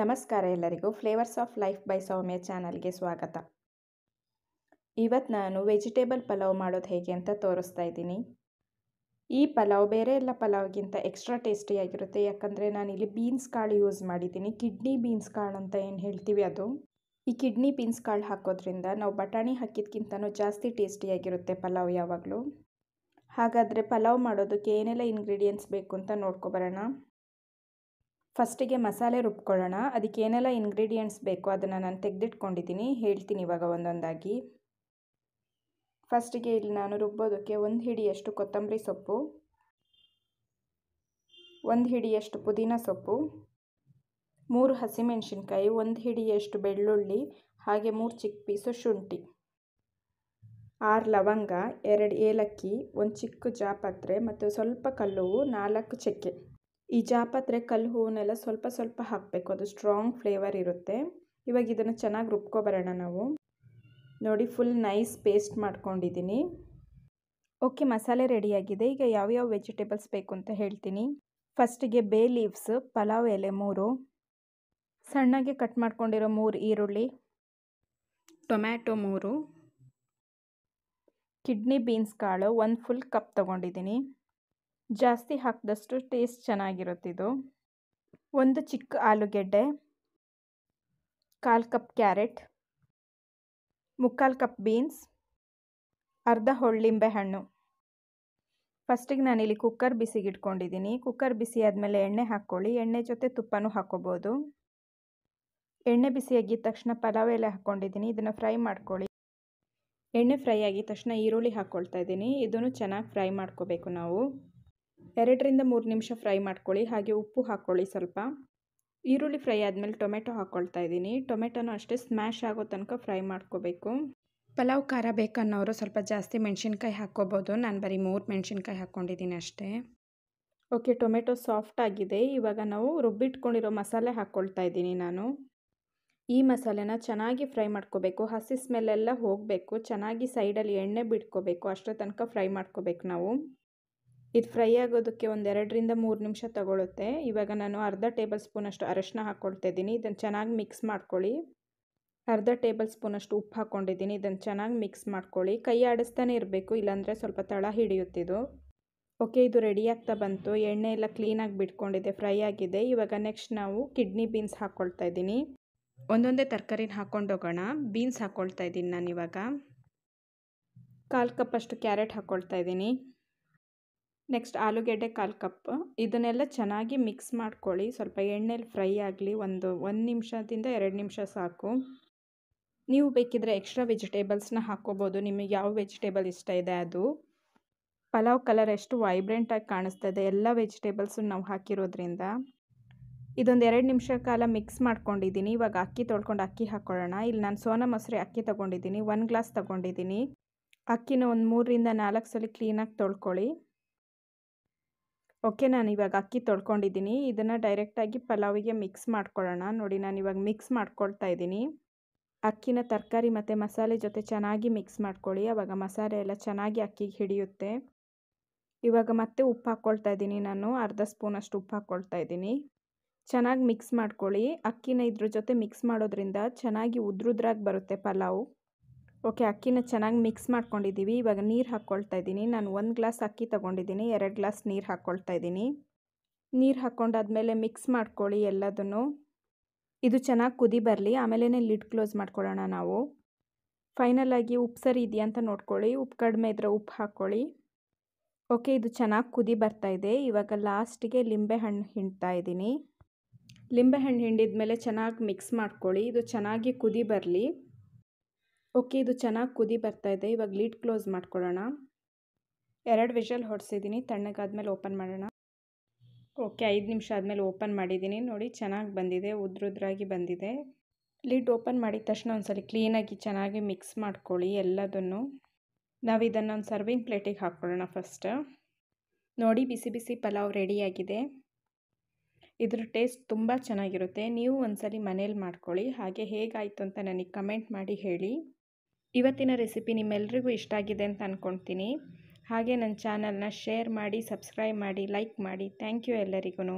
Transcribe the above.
ನಮಸ್ಕಾರ ಎಲ್ಲರಿಗೂ flavours of life by Soumya ಚಾನಲ್ಗೆ ಸ್ವಾಗತ ಇವತ್ತು ನಾನು ವೆಜಿಟೇಬಲ್ ಪಲಾವ್ ಮಾಡೋದು ಹೇಗೆ ಅಂತ ತೋರಿಸ್ತಾ ಇದ್ದೀನಿ ಈ ಪಲಾವ್ ಬೇರೆ ಎಲ್ಲ ಪಲಾವ್ಗಿಂತ ಎಕ್ಸ್ಟ್ರಾ ಟೇಸ್ಟಿಯಾಗಿರುತ್ತೆ ಯಾಕಂದರೆ ನಾನಿಲ್ಲಿ ಬೀನ್ಸ್ ಕಾಳು ಯೂಸ್ ಮಾಡಿದ್ದೀನಿ ಕಿಡ್ನಿ ಬೀನ್ಸ್ ಕಾಳು ಅಂತ ಏನು ಹೇಳ್ತೀವಿ ಅದು ಈ ಕಿಡ್ನಿ ಬೀನ್ಸ್ ಕಾಳು ಹಾಕೋದ್ರಿಂದ ನಾವು ಬಟಾಣಿ ಹಾಕಿದ್ಕಿಂತನೂ ಜಾಸ್ತಿ ಟೇಸ್ಟಿಯಾಗಿರುತ್ತೆ ಪಲಾವ್ ಯಾವಾಗಲೂ ಹಾಗಾದರೆ ಪಲಾವ್ ಮಾಡೋದಕ್ಕೆ ಏನೆಲ್ಲ ಇಂಗ್ರೀಡಿಯೆಂಟ್ಸ್ ಬೇಕು ಅಂತ ನೋಡ್ಕೊಬರೋಣ ಫಸ್ಟಿಗೆ ಮಸಾಲೆ ರುಬ್ಕೊಳ್ಳೋಣ ಅದಕ್ಕೆ ಏನೆಲ್ಲ ಇನ್ಗ್ರೀಡಿಯೆಂಟ್ಸ್ ಬೇಕು ಅದನ್ನು ನಾನು ತೆಗೆದಿಟ್ಕೊಂಡಿದ್ದೀನಿ ಹೇಳ್ತೀನಿ ಇವಾಗ ಒಂದೊಂದಾಗಿ ಫಸ್ಟಿಗೆ ಇಲ್ಲಿ ನಾನು ರುಬ್ಬೋದಕ್ಕೆ ಒಂದು ಹಿಡಿಯಷ್ಟು ಕೊತ್ತಂಬರಿ ಸೊಪ್ಪು ಒಂದು ಹಿಡಿಯಷ್ಟು ಪುದೀನ ಸೊಪ್ಪು ಮೂರು ಹಸಿಮೆಣಸಿನ್ಕಾಯಿ ಒಂದು ಹಿಡಿಯಷ್ಟು ಬೆಳ್ಳುಳ್ಳಿ ಹಾಗೆ ಮೂರು ಚಿಕ್ಕ ಪೀಸು ಶುಂಠಿ ಆರು ಲವಂಗ ಎರಡು ಏಲಕ್ಕಿ ಒಂದು ಚಿಕ್ಕ ಜಾಪತ್ರೆ ಮತ್ತು ಸ್ವಲ್ಪ ಕಲ್ಲುವು ನಾಲ್ಕು ಚಕ್ಕೆ ಈ ಜಾಪತ್ರೆ ಕಲ್ಲು ಹೂವನ್ನೆಲ್ಲ ಸ್ವಲ್ಪ ಸ್ವಲ್ಪ ಹಾಕಬೇಕು ಅದು ಸ್ಟ್ರಾಂಗ್ ಫ್ಲೇವರ್ ಇರುತ್ತೆ ಇವಾಗ ಇದನ್ನು ಚೆನ್ನಾಗಿ ರುಬ್ಕೊಬರೋಣ ನಾವು ನೋಡಿ ಫುಲ್ ನೈಸ್ ಪೇಸ್ಟ್ ಮಾಡ್ಕೊಂಡಿದ್ದೀನಿ ಓಕೆ ಮಸಾಲೆ ರೆಡಿಯಾಗಿದೆ ಈಗ ಯಾವ್ಯಾವ ವೆಜಿಟೇಬಲ್ಸ್ ಬೇಕು ಅಂತ ಹೇಳ್ತೀನಿ ಫಸ್ಟಿಗೆ ಬೇ ಲೀವ್ಸ್ ಪಲಾವ್ ಎಲೆ ಮೂರು ಸಣ್ಣಗೆ ಕಟ್ ಮಾಡ್ಕೊಂಡಿರೋ ಮೂರು ಈರುಳ್ಳಿ ಟೊಮ್ಯಾಟೊ ಮೂರು ಕಿಡ್ನಿ ಬೀನ್ಸ್ ಕಾಳು ಒಂದು ಫುಲ್ ಕಪ್ ತೊಗೊಂಡಿದ್ದೀನಿ ಜಾಸ್ತಿ ಹಾಕಿದಷ್ಟು ಟೇಸ್ಟ್ ಚೆನ್ನಾಗಿರುತ್ತಿದ್ದು ಒಂದು ಚಿಕ್ಕ ಆಲೂಗೆಡ್ಡೆ ಕಾಲು ಕಪ್ ಕ್ಯಾರೆಟ್ ಮುಕ್ಕಾಲು ಕಪ್ ಬೀನ್ಸ್ ಅರ್ಧ ಹೊಳ್ಳಿಂಬೆ ಹಣ್ಣು ಫಸ್ಟಿಗೆ ನಾನಿಲ್ಲಿ ಕುಕ್ಕರ್ ಬಿಸಿಗಿಟ್ಕೊಂಡಿದ್ದೀನಿ ಕುಕ್ಕರ್ ಬಿಸಿ ಆದಮೇಲೆ ಎಣ್ಣೆ ಹಾಕ್ಕೊಳ್ಳಿ ಎಣ್ಣೆ ಜೊತೆ ತುಪ್ಪನೂ ಹಾಕ್ಕೋಬೋದು ಎಣ್ಣೆ ಬಿಸಿಯಾಗಿದ್ದ ತಕ್ಷಣ ಪಲಾವ್ ಎಲೆ ಹಾಕ್ಕೊಂಡಿದ್ದೀನಿ ಇದನ್ನು ಫ್ರೈ ಮಾಡ್ಕೊಳ್ಳಿ ಎಣ್ಣೆ ಫ್ರೈ ಆಗಿದ ತಕ್ಷಣ ಈರುಳ್ಳಿ ಹಾಕ್ಕೊಳ್ತಾ ಇದ್ದೀನಿ ಇದನ್ನು ಚೆನ್ನಾಗಿ ಫ್ರೈ ಮಾಡ್ಕೋಬೇಕು ನಾವು ಎರಡರಿಂದ ಮೂರು ನಿಮಿಷ ಫ್ರೈ ಮಾಡ್ಕೊಳ್ಳಿ ಹಾಗೆ ಉಪ್ಪು ಹಾಕ್ಕೊಳ್ಳಿ ಸ್ವಲ್ಪ ಈರುಳ್ಳಿ ಫ್ರೈ ಆದಮೇಲೆ ಟೊಮೆಟೊ ಹಾಕ್ಕೊಳ್ತಾ ಇದ್ದೀನಿ ಟೊಮೆಟೊನು ಅಷ್ಟೇ ಸ್ಮ್ಯಾಶ್ ಆಗೋ ತನಕ ಫ್ರೈ ಮಾಡ್ಕೋಬೇಕು ಪಲಾವ್ ಖಾರ ಬೇಕನ್ನೋರು ಸ್ವಲ್ಪ ಜಾಸ್ತಿ ಮೆಣಸಿನ್ಕಾಯಿ ಹಾಕ್ಕೋಬೋದು ನಾನು ಬರೀ ಮೂರು ಮೆಣಸಿನ್ಕಾಯಿ ಹಾಕ್ಕೊಂಡಿದ್ದೀನಿ ಅಷ್ಟೇ ಓಕೆ ಟೊಮೆಟೊ ಸಾಫ್ಟ್ ಆಗಿದೆ ಇವಾಗ ನಾವು ರುಬ್ಬಿಟ್ಕೊಂಡಿರೋ ಮಸಾಲೆ ಹಾಕ್ಕೊಳ್ತಾ ಇದ್ದೀನಿ ನಾನು ಈ ಮಸಾಲೆನ ಚೆನ್ನಾಗಿ ಫ್ರೈ ಮಾಡ್ಕೋಬೇಕು ಹಸಿ ಸ್ಮೆಲ್ಲೆಲ್ಲ ಹೋಗಬೇಕು ಚೆನ್ನಾಗಿ ಸೈಡಲ್ಲಿ ಎಣ್ಣೆ ಬಿಟ್ಕೋಬೇಕು ಅಷ್ಟರ ತನಕ ಫ್ರೈ ಮಾಡ್ಕೋಬೇಕು ನಾವು ಇದು ಫ್ರೈ ಆಗೋದಕ್ಕೆ ಒಂದು ಎರಡರಿಂದ ಮೂರು ನಿಮಿಷ ತಗೊಳ್ಳುತ್ತೆ ಇವಾಗ ನಾನು ಅರ್ಧ ಟೇಬಲ್ ಸ್ಪೂನಷ್ಟು ಅರಶಿನ ಹಾಕ್ಕೊಳ್ತಾ ಇದ್ದೀನಿ ಇದನ್ನು ಚೆನ್ನಾಗಿ ಮಿಕ್ಸ್ ಮಾಡ್ಕೊಳ್ಳಿ ಅರ್ಧ ಟೇಬಲ್ ಸ್ಪೂನಷ್ಟು ಉಪ್ಪು ಹಾಕ್ಕೊಂಡಿದ್ದೀನಿ ಇದನ್ನು ಚೆನ್ನಾಗಿ ಮಿಕ್ಸ್ ಮಾಡ್ಕೊಳ್ಳಿ ಕೈ ಆಡಿಸ್ತಾನೆ ಇರಬೇಕು ಇಲ್ಲಾಂದರೆ ಸ್ವಲ್ಪ ತಳ ಹಿಡಿಯುತ್ತಿದ್ದು ಓಕೆ ಇದು ರೆಡಿ ಆಗ್ತಾ ಬಂತು ಎಣ್ಣೆ ಎಲ್ಲ ಕ್ಲೀನಾಗಿ ಬಿಟ್ಕೊಂಡಿದೆ ಫ್ರೈ ಆಗಿದೆ ಇವಾಗ ನೆಕ್ಸ್ಟ್ ನಾವು ಕಿಡ್ನಿ ಬೀನ್ಸ್ ಹಾಕ್ಕೊಳ್ತಾ ಇದ್ದೀನಿ ಒಂದೊಂದೇ ತರಕಾರಿನ ಹಾಕ್ಕೊಂಡೋಗೋಣ ಬೀನ್ಸ್ ಹಾಕ್ಕೊಳ್ತಾ ಇದ್ದೀನಿ ನಾನು ಇವಾಗ ಕಾಲು ಕಪ್ಪಷ್ಟು ಕ್ಯಾರೆಟ್ ಹಾಕ್ಕೊಳ್ತಾ ಇದ್ದೀನಿ ನೆಕ್ಸ್ಟ್ ಆಲೂಗೆಡ್ಡೆ ಕಾಲು ಕಪ್ ಇದನ್ನೆಲ್ಲ ಚೆನ್ನಾಗಿ ಮಿಕ್ಸ್ ಮಾಡ್ಕೊಳ್ಳಿ ಸ್ವಲ್ಪ ಎಣ್ಣೆಲಿ ಫ್ರೈ ಆಗಲಿ ಒಂದು ಒಂದು ನಿಮಿಷದಿಂದ ಎರಡು ನಿಮಿಷ ಸಾಕು ನೀವು ಬೇಕಿದ್ರೆ ಎಕ್ಸ್ಟ್ರಾ ವೆಜಿಟೇಬಲ್ಸ್ನ ಹಾಕ್ಕೋಬೋದು ನಿಮಗೆ ಯಾವ ವೆಜಿಟೇಬಲ್ ಇಷ್ಟ ಇದೆ ಅದು ಪಲಾವ್ ಕಲರ್ ಎಷ್ಟು ವೈಬ್ರೆಂಟಾಗಿ ಕಾಣಿಸ್ತಾ ಇದೆ ಎಲ್ಲ ವೆಜಿಟೇಬಲ್ಸು ನಾವು ಹಾಕಿರೋದ್ರಿಂದ ಇದೊಂದು ಎರಡು ನಿಮಿಷ ಕಾಲ ಮಿಕ್ಸ್ ಮಾಡ್ಕೊಂಡಿದ್ದೀನಿ ಇವಾಗ ಅಕ್ಕಿ ತೊಳ್ಕೊಂಡು ಅಕ್ಕಿ ಹಾಕ್ಕೊಳ್ಳೋಣ ಇಲ್ಲಿ ನಾನು ಸೋನಾ ಮೊಸರಿ ಅಕ್ಕಿ ತೊಗೊಂಡಿದ್ದೀನಿ ಒನ್ ಗ್ಲಾಸ್ ತೊಗೊಂಡಿದ್ದೀನಿ ಅಕ್ಕಿನ ಒಂದು ಮೂರರಿಂದ ನಾಲ್ಕು ಸಲ ಕ್ಲೀನಾಗಿ ತೊಳ್ಕೊಳ್ಳಿ ಓಕೆ ನಾನು ಇವಾಗ ಅಕ್ಕಿ ತೊಳ್ಕೊಂಡಿದ್ದೀನಿ ಇದನ್ನು ಡೈರೆಕ್ಟಾಗಿ ಪಲಾವಿಗೆ ಮಿಕ್ಸ್ ಮಾಡ್ಕೊಳ್ಳೋಣ ನೋಡಿ ನಾನು ಇವಾಗ ಮಿಕ್ಸ್ ಮಾಡ್ಕೊಳ್ತಾ ಇದ್ದೀನಿ ಅಕ್ಕಿನ ತರಕಾರಿ ಮತ್ತು ಮಸಾಲೆ ಜೊತೆ ಚೆನ್ನಾಗಿ ಮಿಕ್ಸ್ ಮಾಡ್ಕೊಳ್ಳಿ ಆವಾಗ ಮಸಾಲೆ ಎಲ್ಲ ಚೆನ್ನಾಗಿ ಅಕ್ಕಿಗೆ ಹಿಡಿಯುತ್ತೆ ಇವಾಗ ಮತ್ತೆ ಉಪ್ಪು ಹಾಕ್ಕೊಳ್ತಾ ಇದ್ದೀನಿ ನಾನು ಅರ್ಧ ಸ್ಪೂನಷ್ಟು ಉಪ್ಪು ಹಾಕ್ಕೊಳ್ತಾ ಇದ್ದೀನಿ ಚೆನ್ನಾಗಿ ಮಿಕ್ಸ್ ಮಾಡ್ಕೊಳ್ಳಿ ಅಕ್ಕಿನ ಇದ್ರ ಜೊತೆ ಮಿಕ್ಸ್ ಮಾಡೋದ್ರಿಂದ ಚೆನ್ನಾಗಿ ಉದ್ರುದ್ರಾಗಿ ಬರುತ್ತೆ ಪಲಾವು ಓಕೆ ಅಕ್ಕಿನ ಚೆನ್ನಾಗಿ ಮಿಕ್ಸ್ ಮಾಡ್ಕೊಂಡಿದ್ದೀವಿ ಇವಾಗ ನೀರು ಹಾಕ್ಕೊಳ್ತಾ ಇದ್ದೀನಿ ನಾನು ಒಂದು ಗ್ಲಾಸ್ ಅಕ್ಕಿ ತೊಗೊಂಡಿದ್ದೀನಿ ಎರಡು ಗ್ಲಾಸ್ ನೀರು ಹಾಕ್ಕೊಳ್ತಾ ಇದ್ದೀನಿ ನೀರು ಹಾಕ್ಕೊಂಡಾದ್ಮೇಲೆ ಮಿಕ್ಸ್ ಮಾಡ್ಕೊಳ್ಳಿ ಎಲ್ಲದನ್ನು ಇದು ಚೆನ್ನಾಗಿ ಕುದಿ ಬರಲಿ ಆಮೇಲೆ ಲಿಡ್ ಕ್ಲೋಸ್ ಮಾಡ್ಕೊಳ್ಳೋಣ ನಾವು ಫೈನಲಾಗಿ ಉಪ್ಪು ಸರಿ ಇದೆಯಾ ಅಂತ ನೋಡ್ಕೊಳ್ಳಿ ಉಪ್ಪು ಕಡಿಮೆ ಇದ್ರೆ ಉಪ್ಪು ಹಾಕ್ಕೊಳ್ಳಿ ಓಕೆ ಇದು ಚೆನ್ನಾಗಿ ಕುದಿ ಬರ್ತಾ ಇದೆ ಇವಾಗ ಲಾಸ್ಟಿಗೆ ಲಿಂಬೆ ಹಣ್ಣು ಹಿಂಡ್ತಾ ಇದ್ದೀನಿ ಲಿಂಬೆ ಹಣ್ಣು ಹಿಂಡಿದ ಮೇಲೆ ಚೆನ್ನಾಗಿ ಮಿಕ್ಸ್ ಮಾಡ್ಕೊಳ್ಳಿ ಇದು ಚೆನ್ನಾಗಿ ಕುದಿ ಬರಲಿ ಓಕೆ ಇದು ಚೆನ್ನಾಗಿ ಕುದಿ ಬರ್ತಾ ಇದೆ ಇವಾಗ ಲೀಡ್ ಕ್ಲೋಸ್ ಮಾಡ್ಕೊಳ್ಳೋಣ ಎರಡು ವಿಷಲ್ ಹೊಡೆಸಿದ್ದೀನಿ ತಣ್ಣಗಾದ್ಮೇಲೆ ಓಪನ್ ಮಾಡೋಣ ಓಕೆ ಐದು ನಿಮಿಷ ಆದಮೇಲೆ ಓಪನ್ ಮಾಡಿದ್ದೀನಿ ನೋಡಿ ಚೆನ್ನಾಗಿ ಬಂದಿದೆ ಉದ್ರುದ್ರಾಗಿ ಬಂದಿದೆ ಲಿಡ್ ಓಪನ್ ಮಾಡಿದ ತಕ್ಷಣ ಒಂದ್ಸಲ ಕ್ಲೀನಾಗಿ ಚೆನ್ನಾಗಿ ಮಿಕ್ಸ್ ಮಾಡ್ಕೊಳ್ಳಿ ಎಲ್ಲದನ್ನು ನಾವು ಇದನ್ನು ಒಂದು ಸರ್ವಿಂಗ್ ಪ್ಲೇಟಿಗೆ ಹಾಕ್ಕೊಳ್ಳೋಣ ಫಸ್ಟ್ ನೋಡಿ ಬಿಸಿ ಬಿಸಿ ಪಲಾವ್ ರೆಡಿಯಾಗಿದೆ ಇದ್ರ ಟೇಸ್ಟ್ ತುಂಬ ಚೆನ್ನಾಗಿರುತ್ತೆ ನೀವು ಒಂದ್ಸಲಿ ಮನೇಲಿ ಮಾಡ್ಕೊಳ್ಳಿ ಹಾಗೆ ಹೇಗಾಯಿತು ಅಂತ ನನಗೆ ಕಮೆಂಟ್ ಮಾಡಿ ಹೇಳಿ ಇವತ್ತಿನ ರೆಸಿಪಿ ನಿಮ್ಮೆಲ್ರಿಗೂ ಇಷ್ಟ ಆಗಿದೆ ಅಂತ ಅಂದ್ಕೊಳ್ತೀನಿ ಹಾಗೆ ನನ್ನ ಚಾನಲ್ನ ಶೇರ್ ಮಾಡಿ ಸಬ್ಸ್ಕ್ರೈಬ್ ಮಾಡಿ ಲೈಕ್ ಮಾಡಿ ಥ್ಯಾಂಕ್ ಯು ಎಲ್ಲರಿಗೂ